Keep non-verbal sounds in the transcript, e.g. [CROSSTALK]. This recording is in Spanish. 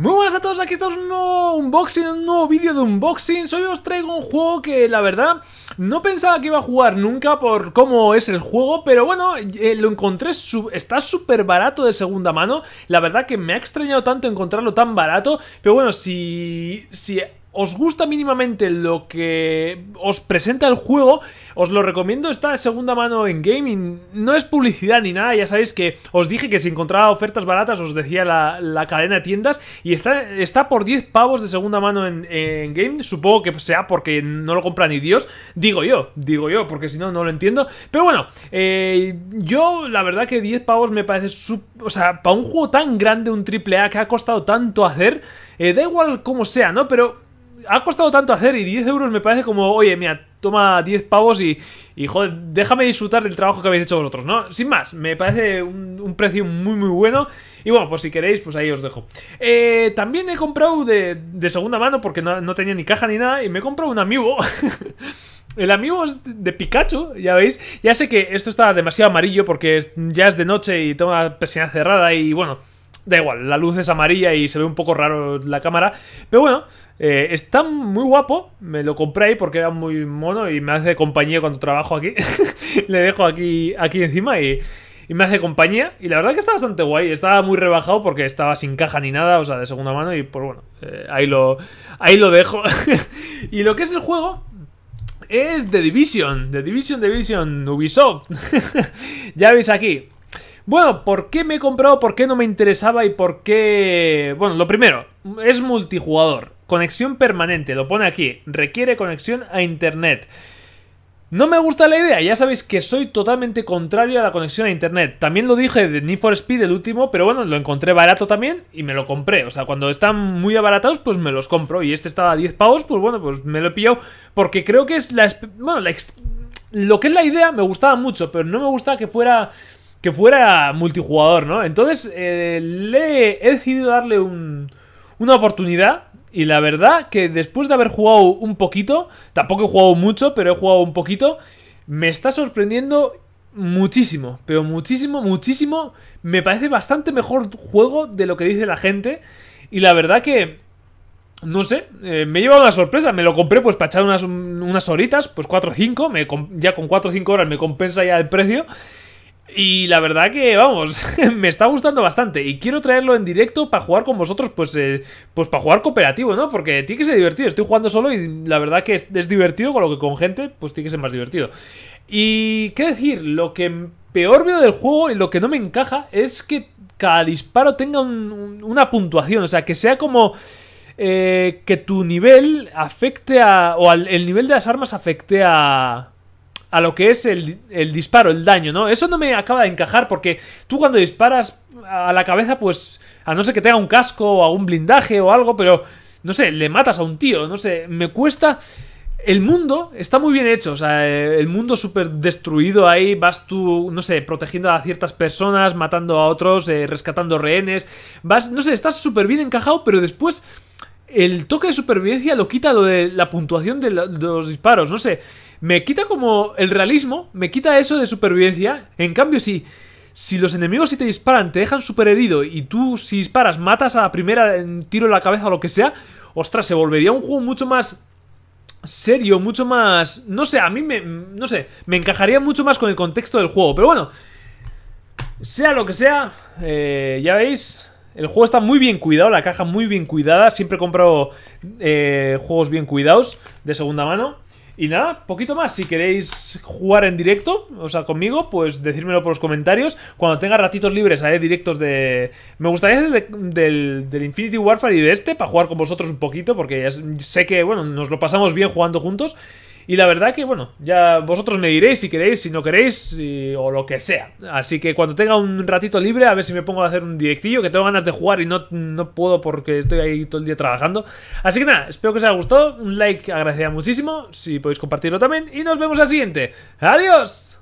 Muy buenas a todos, aquí estamos en un nuevo unboxing, un nuevo vídeo de unboxing Hoy os traigo un juego que la verdad no pensaba que iba a jugar nunca por cómo es el juego Pero bueno, eh, lo encontré, está súper barato de segunda mano La verdad que me ha extrañado tanto encontrarlo tan barato Pero bueno, si, si os gusta mínimamente lo que os presenta el juego, os lo recomiendo. Está de segunda mano en gaming. No es publicidad ni nada. Ya sabéis que os dije que si encontraba ofertas baratas, os decía la, cadena de tiendas. Y está, está por 10 pavos de segunda mano en, en gaming. Supongo que sea porque no lo compra ni Dios. Digo yo, digo yo, porque si no, no lo entiendo. Pero bueno, eh, yo la verdad que 10 pavos me parece. o sea, para un juego tan grande, un triple A que ha costado tanto hacer, eh, da igual como sea, ¿no? Pero ha costado tanto hacer y 10 euros me parece como, oye, mira, toma 10 pavos y, y joder, déjame disfrutar del trabajo que habéis hecho vosotros, ¿no? Sin más, me parece un, precio muy, muy bueno. Y bueno, pues si queréis, pues ahí os dejo. Eh, también he comprado de, segunda mano porque no, tenía ni caja ni nada y me he comprado un amigo. [LAUGHS] El amigo de Pikachu, ya veis. Ya sé que esto está demasiado amarillo porque ya es de noche y tengo la persiana cerrada y bueno, da igual, la luz es amarilla y se ve un poco raro la cámara. Pero bueno, eh, está muy guapo. Me lo compré ahí porque era muy mono y me hace compañía cuando trabajo aquí. [LAUGHS] Le dejo aquí, aquí encima y, me hace compañía. Y la verdad que está bastante guay. Estaba muy rebajado porque estaba sin caja ni nada, o sea, de segunda mano. Y pues bueno, eh, ahí, lo, ahí lo dejo. [LAUGHS] y lo que es el juego, es The Division, The Division, The Division, Ubisoft. [LAUGHS] ya veis aquí, bueno, ¿por qué me he comprado? ¿Por qué no me interesaba? ¿Y por qué...? Bueno, lo primero, es multijugador. Conexión permanente, lo pone aquí. Requiere conexión a internet. No me gusta la idea, ya sabéis que soy totalmente contrario a la conexión a internet. También lo dije de Need for Speed el último, pero bueno, lo encontré barato también y me lo compré. O sea, cuando están muy abaratados, pues me los compro. Y este estaba a 10 pavos, pues bueno, pues me lo he pillado. Porque creo que es la... Bueno, lo que es la idea me gustaba mucho, pero no me gustaba que fuera que fuera multijugador, ¿no? Entonces eh, le he decidido darle una oportunidad. Y la verdad que después de haber jugado un poquito, tampoco he jugado mucho, pero he jugado un poquito, me está sorprendiendo muchísimo, pero muchísimo, muchísimo. Me parece bastante mejor juego de lo que dice la gente. Y la verdad que no sé, eh, me he llevado una sorpresa. Me lo compré pues para echar unas, unas horitas, pues 4 o 5. ya con 4 o 5 horas me compensa ya el precio. Y la verdad que, vamos, [LAUGHS] me está gustando bastante. Y quiero traerlo en directo para jugar con vosotros, pues, eh, pues para jugar cooperativo, ¿no? Porque tiene que ser divertido. Estoy jugando solo y la verdad que es, divertido, con lo que con gente, pues tiene que ser más divertido. Y qué decir, lo que peor veo del juego y lo que no me encaja es que cada disparo tenga una puntuación. O sea, que sea como... Eh, que tu nivel afecte a... o el nivel de las armas afecte a a lo que es el, disparo, el daño, ¿no? Eso no me acaba de encajar porque tú cuando disparas a la cabeza, pues a no ser que tenga un casco o algún blindaje o algo, pero no sé, le matas a un tío, no sé, me cuesta... El mundo está muy bien hecho, o sea, eh, el mundo súper destruido ahí, vas tú, no sé, protegiendo a ciertas personas, matando a otros, eh, rescatando rehenes, vas, no sé, estás súper bien encajado, pero después el toque de supervivencia lo quita lo de la puntuación de los disparos, no sé, me quita como el realismo, me quita eso de supervivencia. En cambio, si, si los enemigos si te disparan, te dejan super herido y tú si disparas, matas a la primera en tiro en la cabeza o lo que sea, ostras, se volvería un juego mucho más serio, mucho más... No sé, a mí me... No sé, me encajaría mucho más con el contexto del juego. Pero bueno, sea lo que sea, eh, ya veis... El juego está muy bien cuidado, la caja muy bien cuidada. Siempre compro comprado eh, juegos bien cuidados de segunda mano. Y nada, poquito más. Si queréis jugar en directo, o sea, conmigo, pues decírmelo por los comentarios. Cuando tenga ratitos libres haré directos de... Me gustaría hacer del, del, Infinity Warfare y de este para jugar con vosotros un poquito, porque ya sé que, bueno, nos lo pasamos bien jugando juntos. Y la verdad que, bueno, ya vosotros me diréis si queréis, si no queréis, o lo que sea. Así que cuando tenga un ratito libre, a ver si me pongo a hacer un directillo, que tengo ganas de jugar y no, puedo porque estoy ahí todo el día trabajando. Así que nada, espero que os haya gustado. Un like agradecería muchísimo, si podéis compartirlo también. Y nos vemos la siguiente. ¡Adiós!